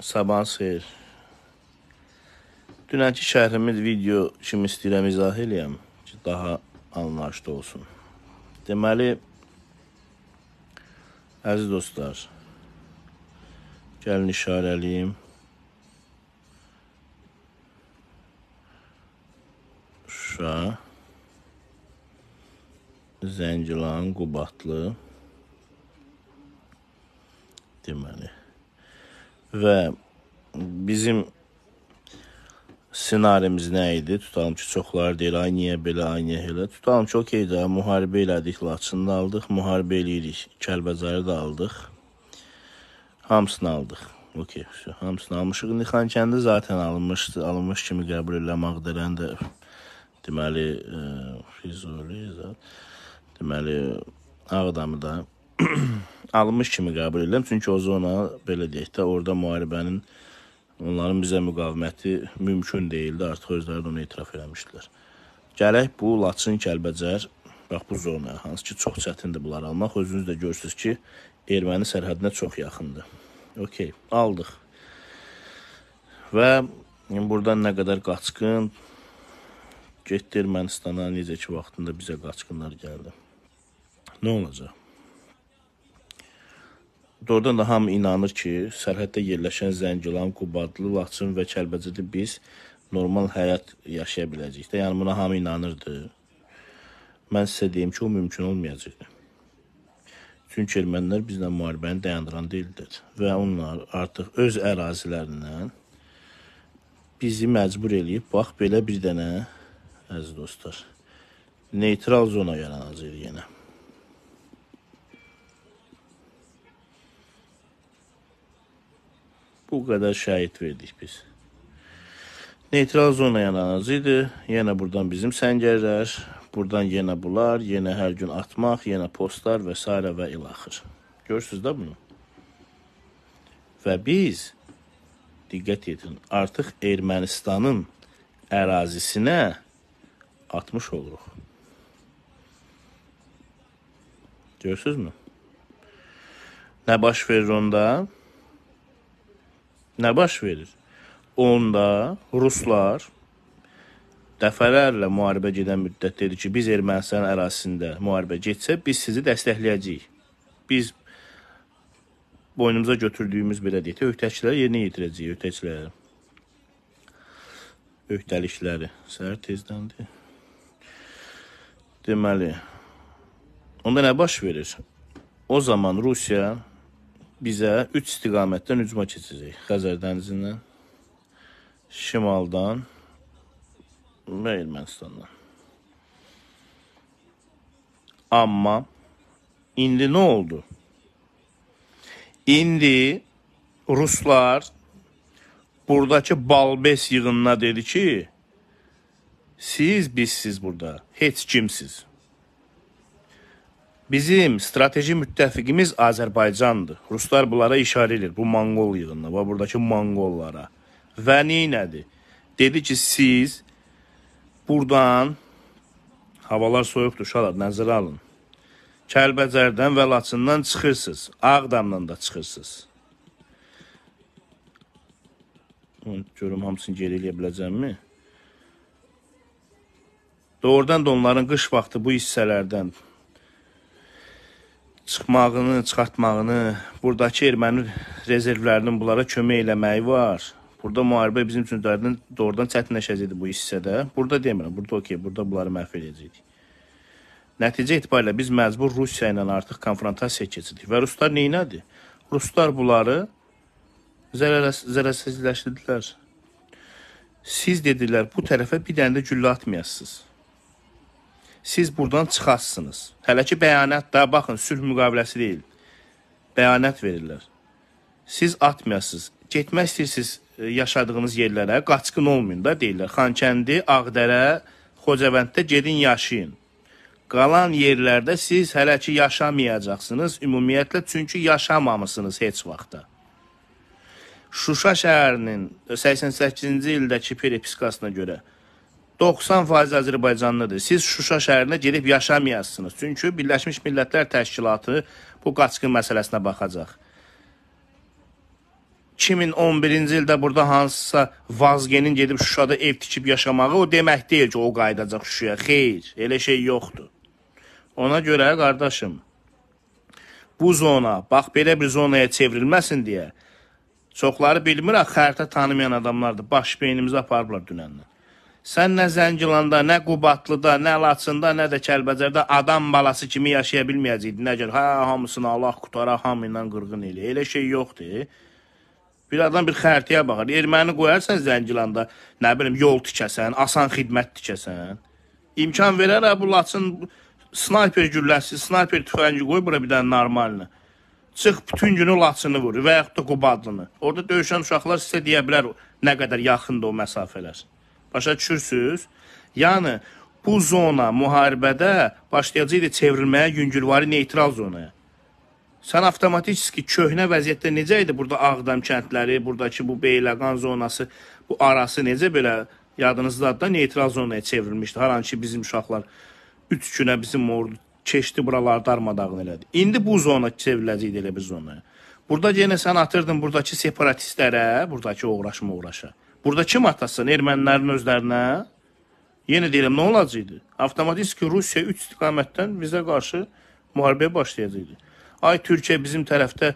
Sabahın xeyir. Dünənki şərhimiz video kimi istəyirəm izah eləyəm ki, daha anlaşılır olsun. Deməli, əziz dostlar, gəlin işarə eləyim. Şuşa, Zəngilan, Qubatlı. Deməli, və bizim ssenarimiz nə idi? Tutalım ki, çoxları deyir, ay niyə belə, ay niyə elə. Tutalım ki, okey də müharibə elədik, Laçını da aldıq, müharibə eləyirik, Kəlbəcəri də aldıq. Hamsını aldıq. Okey, şu hamsını almışıq. İndi Xankəndi zaten alınmışdı, alınmış kimi qəbul elə Maqdələn də deməli e, Füzuli zət. Deməli Ağdamı da alınmış kimi qəbul edirəm. Çünki o zona, belə deyək də, orada müharibənin onların bizə müqaviməti mümkün deyildi. Artıq özləri də onu etiraf eləmişdilər. Gələk bu Laçın, Kəlbəcər, bax bu zona, hansı ki, çox çətindir bunları almaq. Özünüz də görürsüz ki, erməni sərhədinə çox yaxındır. OK, aldıq. Və buradan nə qədər qaçqın getdi Ermənistana, necə ki vaxtında bizə qaçqınlar gəldi. Nə olacaq? doğrudan da hamı inanır ki, sərhəddə yerləşən Zəngilan, Qubadlı, Laçın və Kəlbəcərdə biz normal həyat yaşaya biləcəyik də. Yəni buna hamı inanırdı. Mən sizə deyim ki, o mümkün olmayacaqdı. Çünki ermənilər bizlə müharibəni dayandıran deyildilər və onlar artıq öz ərazilərindən bizi məcbur eləyib, bax belə bir dənə əziz dostlar, neytral zona yaranacaq yenə. Yəni. Bu qədər şəhid verdik biz. Neytral zona yananız idi. Yenə buradan bizim səngərlər, buradan yenə bunlar, yenə hər gün atmaq, yenə postlar və s. və ilaxır. Görürsünüz də bunu. Və biz, diqqət edin, artıq Ermənistanın ərazisinə atmış oluruq. Görürsünüzmü? Nə baş verir onda? nə baş verir? Onda ruslar dəfələrlə müharibə gedən müddət dedi ki, biz Ermənistan ərazisində müharibə getsə, biz sizi dəstəkləyəcəyik. Biz boynumuza götürdüyümüz belə deyək, öhdəlikləri yerinə yetirəcəyik, öhdəlikləri. Öhdəlikləri. Səhər tezdəndir. Deməli, onda nə baş verir? O zaman Rusiya bizə 3 istiqamətdən hücuma keçəcək. Xəzər dənizindən, şimaldan və Ermənistandan. Amma indi nə oldu? İndi ruslar buradakı balbes yığınına dedi ki, siz bizsiz burada, heç kimsiz. Bizim strateji müttəfiqimiz Azərbaycandır. Ruslar bunlara işarə edir, bu Monqol yığınına və buradakı Monqollara. Və neynədir? Dedi ki, siz buradan havalar soyuqdur uşaqlar, nəzərə alın. Kəlbəcərdən və Laçından çıxırsınız, Ağdamdan da çıxırsınız. Görüm hamısını geri eləyə biləcəmmi? Doğrudan da onların qış vaxtı bu hissələrdən çıxmağını, çıxartmağını, buradakı erməni rezervlərinin bunlara kömək eləməyi var. Burada müharibə bizim üçün dərdin, doğrudan çətinləşəcəkdi bu hissədə. Burada demirəm, burada okey, burada bunları məhv edəcəkdik. Nəticə itibarilə biz məcbur Rusiya ilə artıq konfrontasiya keçirdik və ruslar nə etdi? Ruslar bunları zərərsizləşdirdilər. Siz dedilər, bu tərəfə bir dənə də güllə atmayasınız siz buradan çıxasınız. Hələ ki bəyanat da baxın sülh müqaviləsi deyil. Bəyanat verirlər. Siz atmayasınız. Getmək istəyirsiniz e, yaşadığınız yerlərə, qaçqın olmayın da deyirlər. Xankəndi, Ağdərə, Xocavənddə gedin yaşayın. Qalan yerlərdə siz hələ ki yaşamayacaqsınız ümumiyyətlə, çünki yaşamamısınız heç vaxtda. Şuşa şəhərinin 88-ci e, ildəki peripiskasına görə 90% Azərbaycanlıdır. Siz Şuşa şəhərinə gedib yaşamayasınız. Çünki Birləşmiş Millətlər Təşkilatı bu qaçqın məsələsinə baxacaq. 2011-ci ildə burada hansısa vazgenin gedib Şuşada ev tikib yaşamağı o demək deyil ki, o qayıdacaq Şuşaya. Xeyr, elə şey yoxdur. Ona görə qardaşım, bu zona, bax belə bir zonaya çevrilməsin deyə çoxları bilmir, xəritə tanımayan adamlardır. Baş beynimizi aparıblar dünəndən. Sən nə Zəngilanda, nə Qubatlıda, nə Laçında, nə də Kəlbəcərdə adam balası kimi yaşaya bilməyəcəkdin. Nə gör, hə, hamısını Allah qutara, hamı ilə qırğın elə. Elə şey yoxdur. Bir adam bir xərtiyə baxar. Erməni qoyarsan Zəngilanda, nə bilim, yol tikəsən, asan xidmət tikəsən. İmkan verər hə, bu Laçın snayper gülləsi, snayper tüfəngi qoy bura bir dənə normalını. Çıx bütün günü Laçını vur və yaxud da Qubadlını. Orada döyüşən uşaqlar sizə deyə bilər nə qədər yaxındır o məsafələr. Başa düşürsüz? Yəni bu zona müharibədə başlayacaqdı çevrilməyə yüngülvari neytral zonaya. Sən avtomatikski köhnə vəziyyətdə necə idi? Burada Ağdam kəndləri, burdakı bu Beyləqan zonası, bu arası necə belə yadınızdadır da neytral zonaya çevrilmişdi. Haranki bizim uşaqlar 3 günə bizim ordu keçdi buraları darmadağın elədi. İndi bu zona çevriləcəkdi elə bir zonaya. Burada yenə sən atırdın burdakı separatistlərə, burdakı uğraşma uğraşa. Burada kim atasın? Ermənilərin özlərinə? Yenə deyirəm, nə olacaqdı? Avtomatik Rusiya 3 istiqamətdən bizə qarşı müharibəyə başlayacaqdı. Ay Türkiyə bizim tərəfdə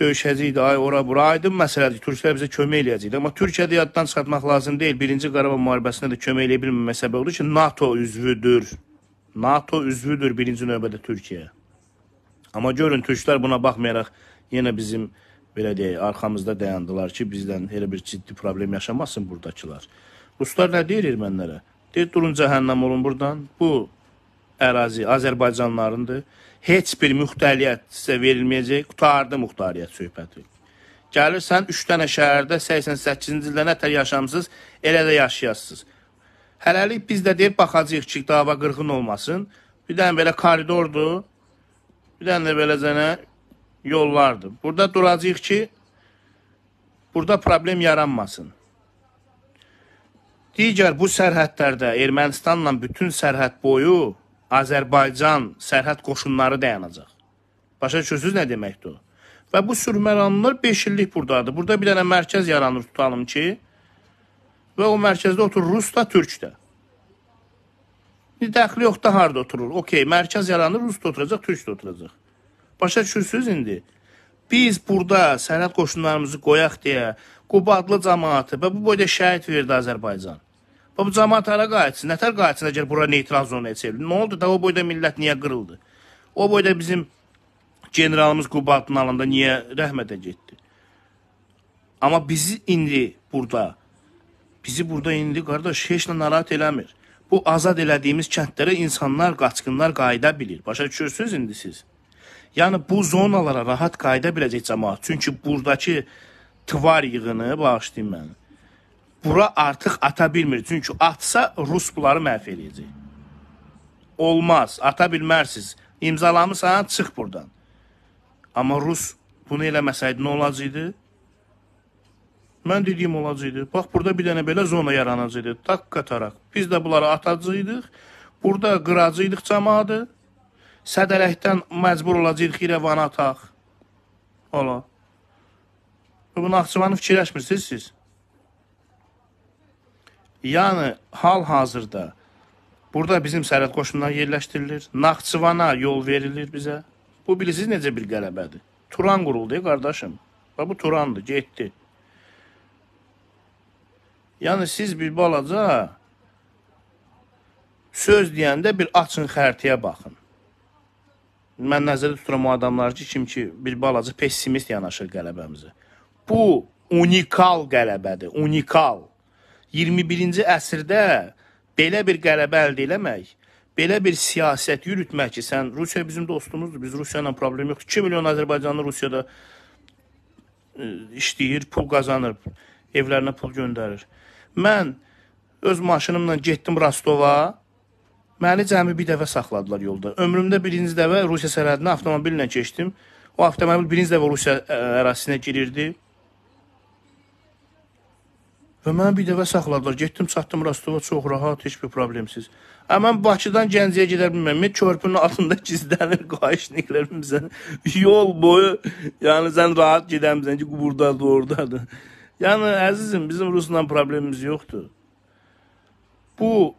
döyüşəcəkdi, ay ora bura. Aydın məsələdir, türklər bizə kömək eləyəcəkdi. Amma Türkiyədə yaddan çıxartmaq lazım deyil. Birinci Qarabağ müharibəsində də kömək eləyə bilməmə səbəb oldu ki, NATO üzvüdür. NATO üzvüdür birinci növbədə Türkiyə. Amma görün, türklər buna baxmayaraq yenə bizim belə deyək, arxamızda dayandılar ki, bizdən elə bir ciddi problem yaşamasın buradakılar. Ruslar nə deyir ermənilərə? Deyir, durun cəhənnəm olun burdan. Bu ərazi Azərbaycanlarındır. Heç bir müxtəliyyət sizə verilməyəcək. Qutardı muxtariyyət söhbəti. Gəlirsən 3 dənə şəhərdə 88-ci ildə nə tər yaşamısınız, elə də yaşayasınız. Hələlik biz də deyir baxacağıq ki, dava qırğın olmasın. Bir dənə belə koridordur. Bir dənə də beləcənə yollardır. Burada duracağıq ki, burada problem yaranmasın. Digər bu sərhədlərdə Ermənistanla bütün sərhəd boyu Azərbaycan sərhəd qoşunları dayanacaq. Başa düşürsüz nə deməkdir? Və bu sürməranlar 5 illik burdadır. Burada bir dənə mərkəz yaranır tutalım ki, və o mərkəzdə oturur Rus da, Türk də. Bir dəxli yoxda harda oturur. Okey, mərkəz yaranır, Rus da oturacaq, Türk də oturacaq. Başa düşürsünüz indi? Biz burada sənət qoşunlarımızı qoyaq deyə Quba adlı cəmaatı və bu boyda şəhid verdi Azərbaycan. Və bu cəmaat hara qayıtsın? Nətər qayıtsın əgər bura neytral zonaya çevrilir? Nə oldu da o boyda millət niyə qırıldı? O boyda bizim generalımız Quba adının alında niyə rəhmətə getdi? Amma bizi indi burada, bizi burada indi qardaş heç nə narahat eləmir. Bu azad elədiyimiz kəndlərə insanlar, qaçqınlar qayıda bilir. Başa düşürsünüz indi siz? Yəni bu zonalara rahat qayıda biləcək cəmaət. Çünki burdakı tvar yığını, bağışlayın məni. Bura artıq ata bilmir. Çünki atsa Rus bunları məhv eləyəcək. Olmaz, ata bilmərsiniz. İmzalamısan, çıx burdan. Amma Rus bunu eləməsəydi nə olacaqdı? Mən dediyim olacaqdı. Bax, burada bir dənə belə zona yaranacaqdı. Tak qataraq. Biz də bunları atacaqdıq. Burada qıracaqdıq cəmaatı sədələkdən məcbur olacaq xirəvana ataq. Ola. Bu Naxçıvanı fikirləşmirsiniz siz? Yəni, hal-hazırda burada bizim sərət qoşunlar yerləşdirilir, Naxçıvana yol verilir bizə. Bu, bilirsiniz necə bir qələbədir? Turan quruldu, qardaşım. Və bu Turandır, getdi. Yəni, siz bir balaca söz deyəndə bir açın xərtiyə baxın mən nəzərdə tuturam o adamlar ki, kim ki bir balaca pessimist yanaşır qələbəmizə. Bu unikal qələbədir, unikal. 21-ci əsrdə belə bir qələbə əldə eləmək, belə bir siyasət yürütmək ki, sən Rusiya bizim dostumuzdur, biz Rusiya ilə problem yoxdur. 2 milyon Azərbaycanlı Rusiyada e, işləyir, pul qazanır, evlərinə pul göndərir. Mən öz maşınımla getdim Rostova, Məni cəmi bir dəfə saxladılar yolda. Ömrümdə birinci dəfə Rusiya sərhədinə avtomobillə keçdim. O avtomobil birinci dəfə Rusiya e, ərazisinə girirdi. Və mən bir dəfə saxladılar. Getdim, çatdım Rostova çox rahat, heç bir problemsiz. Ə, mən Bakıdan Gəncəyə gedə bilmirəm. Mən körpünün altında gizlənir qayışniklərimizə. Yol boyu, yəni sən rahat gedəmsən ki, burdadır, ordadır. Yəni, əzizim, bizim Rusla problemimiz yoxdur. Bu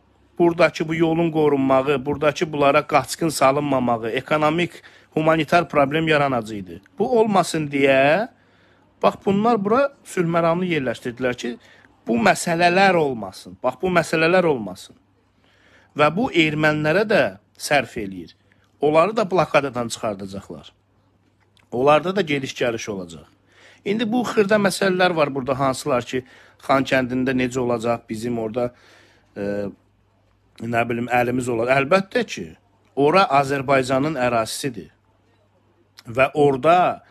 buradakı bu yolun qorunmağı, buradakı bunlara qaçqın salınmamağı, ekonomik, humanitar problem yaranacaqdı. Bu olmasın deyə bax bunlar bura sülhməramlı yerləşdirdilər ki, bu məsələlər olmasın. Bax bu məsələlər olmasın. Və bu ermənilərə də sərf eləyir. Onları da blokadadan çıxardacaqlar. Onlarda da gediş-gəliş olacaq. İndi bu xırda məsələlər var burada hansılar ki, Xan kəndində necə olacaq, bizim orada e, nə bilim, əlimiz olar. Əlbəttə ki, ora Azərbaycanın ərazisidir. Və orada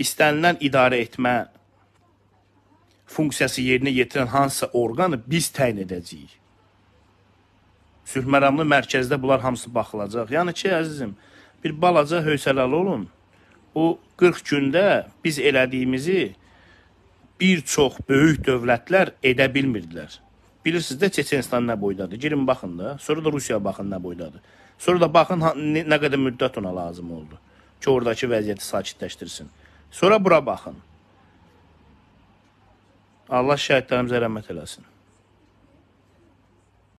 istənilən idarə etmə funksiyası yerinə yetirən hansısa orqanı biz təyin edəcəyik. Sülhməramlı mərkəzdə bunlar hamısı baxılacaq. Yəni ki, əzizim, bir balaca hövsələli olun. O 40 gündə biz elədiyimizi bir çox böyük dövlətlər edə bilmirdilər. Bilirsiniz də Çeçenistan nə boydadır. Girin baxın da. Sonra da Rusiyaya baxın nə boydadır. Sonra da baxın nə qədər müddət ona lazım oldu ki, oradakı vəziyyəti sakitləşdirsin. Sonra bura baxın. Allah şəhidlərimizə rəhmət eləsin.